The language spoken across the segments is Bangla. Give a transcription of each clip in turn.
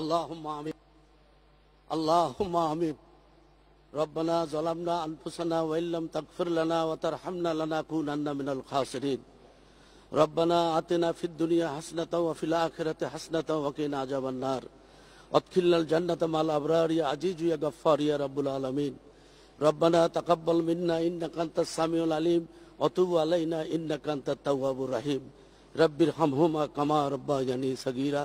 اللهم آمين اللهم آمين ربنا ظلمنا أنفسنا وإن لم تغفر لنا وترحمنا لنكونن من الخاسرين ربنا آتنا في الدنيا حسنة وفي الآخرة حسنة وقنا عذاب النار ادخلنا الجنة مع الأبرار يا عزيز يا غفار يا رب العالمين ربنا تقبل منا إنك أنت السميع العليم وتوب علينا إنك أنت التواب الرحيم رب ارحمهما كما ربياني صغيرا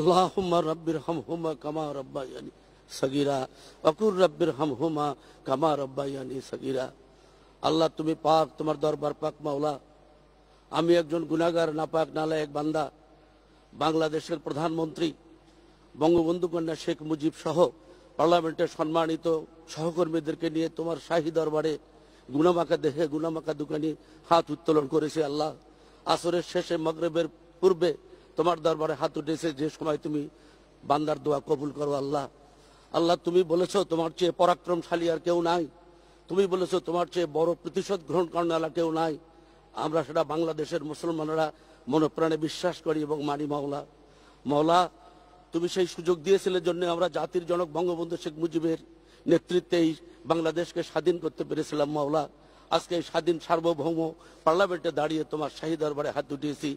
সগিরা অকুর সগিরা আল্লাহ তুমি পাক তোমার দরবার পাক মাওলা আমি একজন গুণাগার নাপাক এক বান্দা বাংলাদেশের প্রধানমন্ত্রী বঙ্গবন্ধু কন্যা শেখ মুজিব সহ পার্লামেন্টের সম্মানিত সহকর্মীদেরকে নিয়ে তোমার শাহী দরবারে গুণামাকা দেহে গুনামাকা দোকানি হাত উত্তোলন করেছে আল্লাহ আসরের শেষে মগরেবের পূর্বে তোমার দরবারে হাত উঠেছে যে সময় তুমি বান্দার দোয়া কবুল করো আল্লাহ আল্লাহ তুমি বলেছ তোমার চেয়ে পরাক্রমশালী আর কেউ নাই তুমি বলেছ তোমার চেয়ে বড় প্রতিশোধ গ্রহণ করার কেউ নাই আমরা সেটা বাংলাদেশের মুসলমানরা মনপ্রাণে বিশ্বাস করি এবং মানি মাওলা মাওলা তুমি সেই সুযোগ দিয়েছিলে জন্য আমরা জাতির জনক বঙ্গবন্ধু শেখ মুজিবের নেতৃত্বে এই বাংলাদেশকে স্বাধীন করতে পেরেছিলাম মাওলা আজকে এই স্বাধীন সার্বভৌম পার্লামেন্টে দাঁড়িয়ে তোমার শাহী দরবারে হাত উঠিয়েছি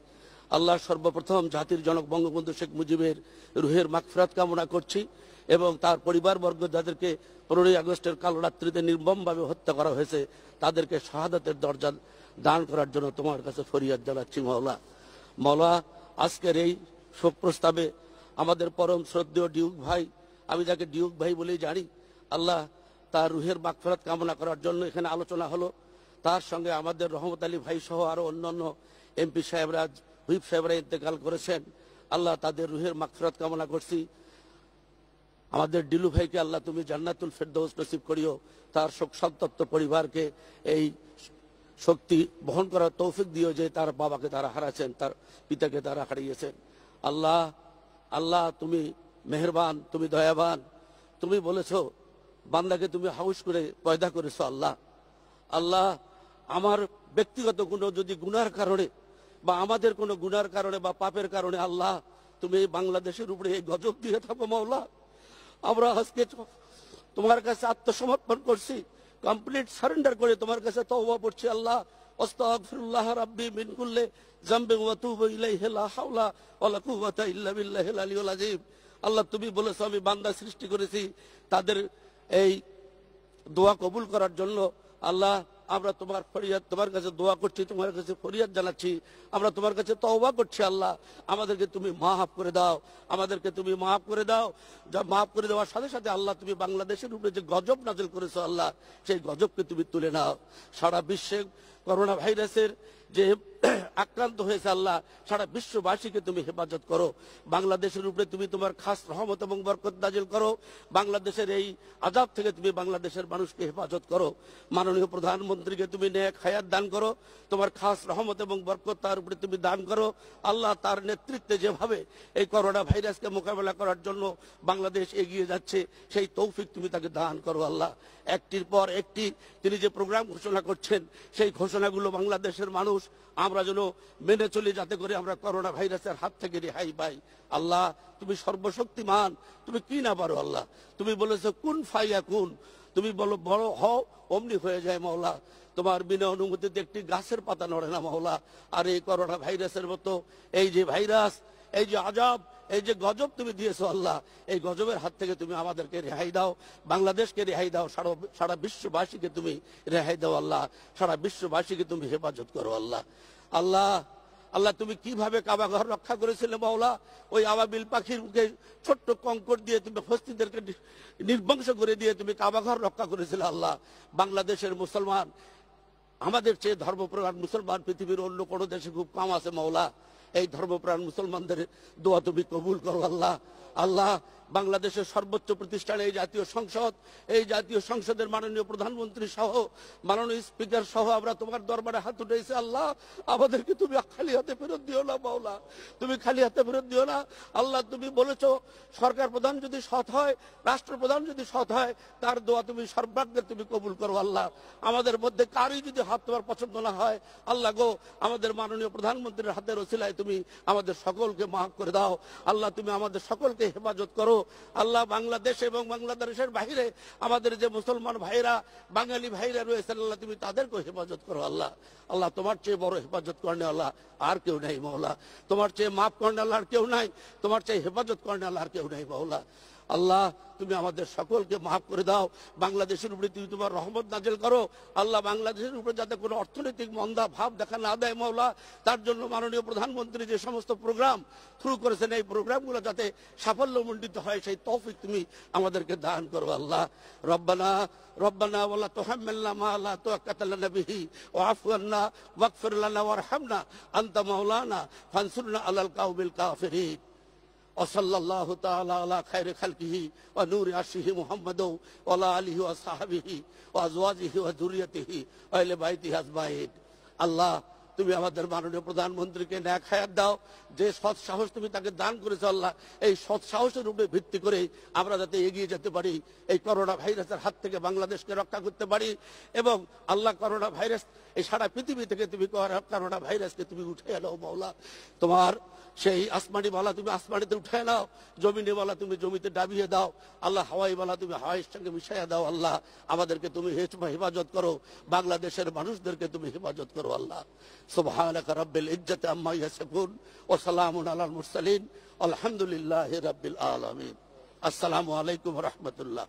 আল্লাহ সর্বপ্রথম জাতির জনক বঙ্গবন্ধু শেখ মুজিবের রুহের মাগফিরাত কামনা করছি এবং তার পরিবারবর্গ যাদেরকে পনেরোই আগস্টের কাল রাত্রিতে নির্মমভাবে হত্যা করা হয়েছে তাদেরকে শাহাদাতের দরজা দান করার জন্য তোমার কাছে ফরিয়াদ জানাচ্ছি মওলা মওলা আজকের এই শোক প্রস্তাবে আমাদের পরম শ্রদ্ধেয় ডিউক ভাই আমি যাকে ডিউক ভাই বলেই জানি আল্লাহ তার রুহের মাগফেরাত কামনা করার জন্য এখানে আলোচনা হলো তার সঙ্গে আমাদের রহমত আলী ভাই সহ আরও অন্যান্য এমপি সাহেবরাজ হুইপ সাহেবরা ইন্তেকাল করেছেন আল্লাহ তাদের রুহের মাকফিরাত কামনা করছি আমাদের ডিলু ভাইকে আল্লাহ তুমি জান্নাতুল ফেরদৌস নসিব করিও তার শোক সন্তপ্ত পরিবারকে এই শক্তি বহন করার তৌফিক দিও যে তার বাবাকে তারা হারাছেন তার পিতাকে তারা হারিয়েছেন আল্লাহ আল্লাহ তুমি মেহরবান তুমি দয়াবান তুমি বলেছ বান্দাকে তুমি হাউস করে পয়দা করেছ আল্লাহ আল্লাহ আমার ব্যক্তিগত কোনো যদি গুনার কারণে বা আমাদের কোনো গুনার কারণে বা পাপের কারণে আল্লাহ তুমি এই বাংলাদেশের উপরে এই গজব দিয়ে থাকো মাওলা আমরা আজকে তোমার কাছে আত্মসমর্পণ করছি কমপ্লিট সারেন্ডার করে তোমার কাছে তওবা পড়ছি আল্লাহ আস্তাগফিরুল্লাহ রাব্বি মিন কুল্লি জামবি ওয়া তুবু ইলাইহি লা হাওলা ওয়া লা কুওয়াতা ইল্লা বিল্লাহিল আলিয়্যুল আযীম আল্লাহ তুমি বলেছো আমি বান্দা সৃষ্টি করেছি তাদের এই দোয়া কবুল করার জন্য আল্লাহ আমরা তোমার ফরিয়াদ তোমার কাছে দোয়া করছি তোমার কাছে ফরিয়াদ জানাচ্ছি আমরা তোমার কাছে তওবা করছি আল্লাহ আমাদেরকে তুমি মাফ করে দাও আমাদেরকে তুমি মাফ করে দাও যা মাফ করে দেওয়ার সাথে সাথে আল্লাহ তুমি বাংলাদেশের উপরে যে গজব নাজিল করেছো আল্লাহ সেই গজবকে তুমি তুলে নাও সারা বিশ্বে করোনা ভাইরাসের যে আক্রান্ত হয়েছে আল্লাহ সারা বিশ্ববাসীকে তুমি হেফাজত করো বাংলাদেশের উপরে তুমি তোমার খাস রহমত এবং বরকত নাজিল করো বাংলাদেশের এই আজাব থেকে তুমি বাংলাদেশের মানুষকে হেফাজত করো মাননীয় প্রধানমন্ত্রীকে তুমি নেক হায়াত দান করো তোমার খাস রহমত এবং বরকত তার উপরে তুমি দান করো আল্লাহ তার নেতৃত্বে যেভাবে এই করোনা ভাইরাসকে মোকাবেলা করার জন্য বাংলাদেশ এগিয়ে যাচ্ছে সেই তৌফিক তুমি তাকে দান করো আল্লাহ একটির পর একটি তিনি যে প্রোগ্রাম ঘোষণা করছেন সেই ঘোষণা ঘোষণাগুলো বাংলাদেশের মানুষ আমরা যেন মেনে চলি যাতে করে আমরা করোনা ভাইরাসের হাত থেকে রেহাই পাই আল্লাহ তুমি সর্বশক্তিমান তুমি কি না পারো আল্লাহ তুমি বলেছো কোন ফাইয়া কোন তুমি বলো বড় হও অমনি হয়ে যায় মহলা তোমার বিনা অনুমতিতে একটি গাছের পাতা নড়ে না মহলা আর এই করোনা ভাইরাসের মতো এই যে ভাইরাস এই যে আজাব এই যে গজব তুমি দিয়েছো আল্লাহ এই গজবের হাত থেকে তুমি আমাদেরকে রেহাই দাও বাংলাদেশকে রেহাই দাও সারা সারা বিশ্ববাসীকে তুমি রেহাই দাও আল্লাহ সারা বিশ্ববাসীকে তুমি হেফাজত করো আল্লাহ আল্লাহ আল্লাহ তুমি কিভাবে কাবাঘর রক্ষা করেছিলে মাওলা ওই আবাবিল পাখিরকে ছোট্ট কঙ্কর দিয়ে তুমি হস্তিদেরকে নির্বংশ করে দিয়ে তুমি কাবাঘর রক্ষা করেছিলে আল্লাহ বাংলাদেশের মুসলমান আমাদের চেয়ে ধর্মপ্রধান মুসলমান পৃথিবীর অন্য কোনো দেশে খুব কম আছে মাওলা এই ধর্মপ্রাণ মুসলমানদের দোয়া তুমি কবুল করো আল্লাহ আল্লাহ বাংলাদেশের সর্বোচ্চ প্রতিষ্ঠান এই জাতীয় সংসদ এই জাতীয় সংসদের মাননীয় প্রধানমন্ত্রী সহ মাননীয় স্পিকার সহ আমরা তোমার দরবারে হাত উঠেছি আল্লাহ আমাদেরকে তুমি খালি হাতে ফেরত দিও না বাউলা তুমি খালি হাতে ফেরত দিও না আল্লাহ তুমি বলেছ সরকার প্রধান যদি সৎ হয় রাষ্ট্রপ্রধান যদি সৎ হয় তার দোয়া তুমি সর্বাগ্রে তুমি কবুল করো আল্লাহ আমাদের মধ্যে কারই যদি হাত তোমার পছন্দ না হয় আল্লাহ গো আমাদের মাননীয় প্রধানমন্ত্রীর হাতের ওসিলায় তুমি আমাদের সকলকে মাফ করে দাও আল্লাহ তুমি আমাদের সকলকে হেফাজত করো আল্লাহ বাংলাদেশ এবং বাংলাদেশের বাহিরে আমাদের যে মুসলমান ভাইরা বাঙালি ভাইরা রয়েছে আল্লাহ তুমি তাদেরকেও হেফাজত করো আল্লাহ আল্লাহ তোমার চেয়ে বড় হেফাজত করনে আল্লাহ আর কেউ নাই মহলা তোমার চেয়ে মাফ করনে আল্লাহ আর কেউ নাই তোমার চেয়ে হেফাজত করনে আল্লাহ আর কেউ নাই মহলা আল্লাহ তুমি আমাদের সকলকে মাফ করে দাও বাংলাদেশের উপরে তুমি তোমার রহমত নাজেল করো আল্লাহ বাংলাদেশের উপরে যাতে কোনো অর্থনৈতিক মন্দা ভাব দেখা না দেয় মাওলা তার জন্য মাননীয় প্রধানমন্ত্রী যে সমস্ত প্রোগ্রাম শুরু করেছেন এই প্রোগ্রামগুলো যাতে সাফল্যমণ্ডিত হয় সেই তফিক তুমি আমাদেরকে দান করো আল্লাহ রব্বানা রব্বানা ওলা তোহাম্মেল্লা মালা তোয়াক্কাতাল্লা বিহি ও আফগান্না ওয়াকফিরুল্লাহ ওয়ারহামনা আন্তা মাওলানা ফানসুরনা আলাল কাউবিল কাফিরিন وصلى الله تعالى على خير خلقه ونور عرشه محمد وعلى آله وصحبه وأزواجه وذريته وأهل بيته الله তুমি আমাদের মাননীয় প্রধানমন্ত্রীকে ন্যাক হায়াত দাও যে সৎ সাহস তুমি তাকে দান করেছো আল্লাহ এই সৎ সাহসের উপরে ভিত্তি করে আমরা যাতে এগিয়ে যেতে পারি এই করোনা ভাইরাসের হাত থেকে বাংলাদেশকে রক্ষা করতে পারি এবং আল্লাহ করোনা ভাইরাস এই সারা পৃথিবী থেকে তুমি করোনা ভাইরাসকে তুমি উঠে এলো মৌলা তোমার সেই আসমানি বালা তুমি আসমানিতে উঠে নাও জমিনে বালা তুমি জমিতে ডাবিয়ে দাও আল্লাহ হাওয়াই বালা তুমি হাওয়াইয়ের সঙ্গে মিশাইয়া দাও আল্লাহ আমাদেরকে তুমি হেফাজত করো বাংলাদেশের মানুষদেরকে তুমি হেফাজত করো আল্লাহ সুবহানাকা রাব্বিল ইজ্জাতি আম্মা ইয়াসিফুন ওয়া সালামুন আলাল মুরসালিন আলহামদুলিল্লাহি রাব্বিল আলামিন আসসালামু আলাইকুম রাহমাতুল্লাহ